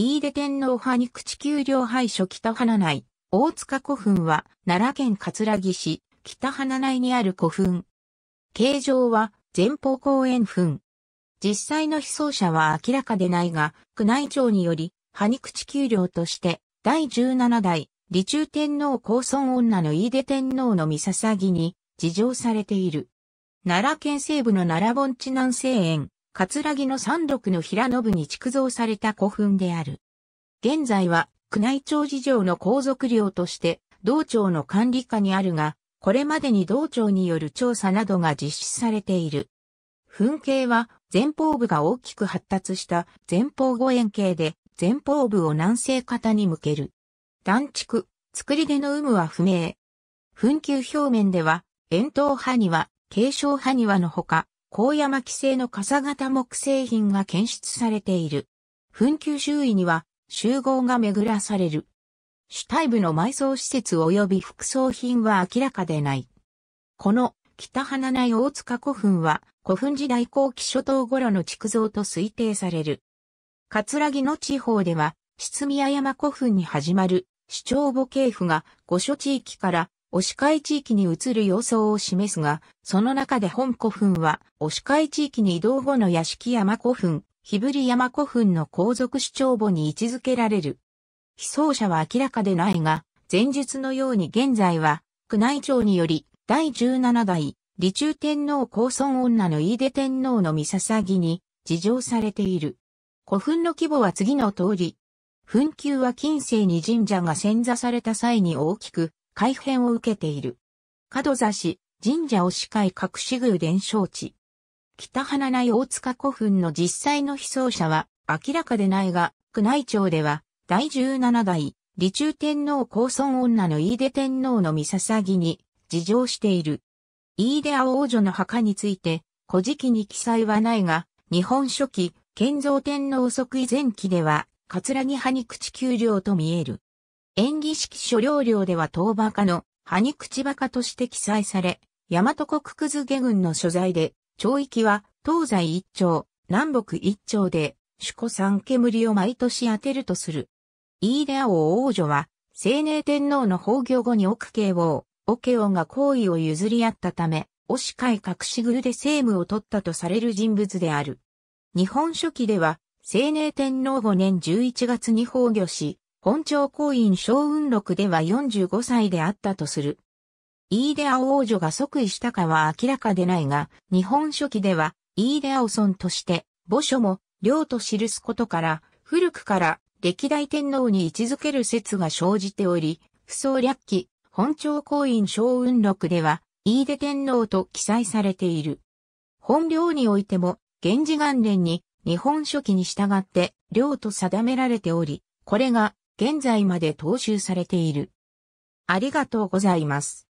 飯出天皇派肉地球領廃所北花内、大塚古墳は、奈良県葛城市、北花内にある古墳。形状は、前方後円墳。実際の被葬者は明らかでないが、宮内庁により、派肉地丘陵として、第17代、理中天皇高村女の飯出天皇の三捧に、事情されている。奈良県西部の奈良盆地南西園、葛城の三六の平信に築造された古墳である。現在は、宮内庁事情の皇族領として、道庁の管理下にあるが、これまでに道庁による調査などが実施されている。墳形は、前方部が大きく発達した前方後円形で、前方部を南西方に向ける。断築、作り手の有無は不明。墳球表面では、円筒には、継承埴輪のほか、高山規制の傘型木製品が検出されている。紛糾周囲には集合が巡らされる。主体部の埋葬施設及び副葬品は明らかでない。この北花内大塚古墳は古墳時代後期初頭頃の築造と推定される。葛城の地方では、質宮山古墳に始まる、主張母系譜が御所地域から押海地域に移る様相を示すが、その中で本古墳は、押海地域に移動後の屋敷山古墳、日振山古墳の皇族主張墓に位置づけられる。被葬者は明らかでないが、前述のように現在は、宮内庁により、第17代、李中天皇皇孫女の飯出天皇の御捧ぎに、事情されている。古墳の規模は次の通り。墳丘は近世に神社が遷座された際に大きく改変を受けている。角座市、神社を司会隠し宮伝承地。北花内大塚古墳の実際の被葬者は明らかでないが、宮内庁では、第17代、李中天皇皇孫女の飯出天皇の御捧ぎに、事情している。飯出青王女の墓について、古事記に記載はないが、日本書紀、建造天皇即位前期では、葛城派に口丘陵と見える。演技式書領領では当馬家の歯に口馬家として記載され、大和国くず下軍の所在で、町域は東西一丁、南北一丁で、主古三煙を毎年当てるとする。イーデア王王女は、青年天皇の崩御後に奥慶王、奥慶王が皇位を譲り合ったため、おし会隠し具で政務を取ったとされる人物である。日本書紀では、青年天皇5年11月に崩御し、本朝公院正雲録では45歳であったとする。イーデア王女が即位したかは明らかでないが、日本書紀では、イーデアとして、墓所も、領と記すことから、古くから歴代天皇に位置づける説が生じており、不相略記、本朝公院正雲録では、飯出天皇と記載されている。本領においても、源氏元年に日本書紀に従って領と定められており、これが現在まで踏襲されている。ありがとうございます。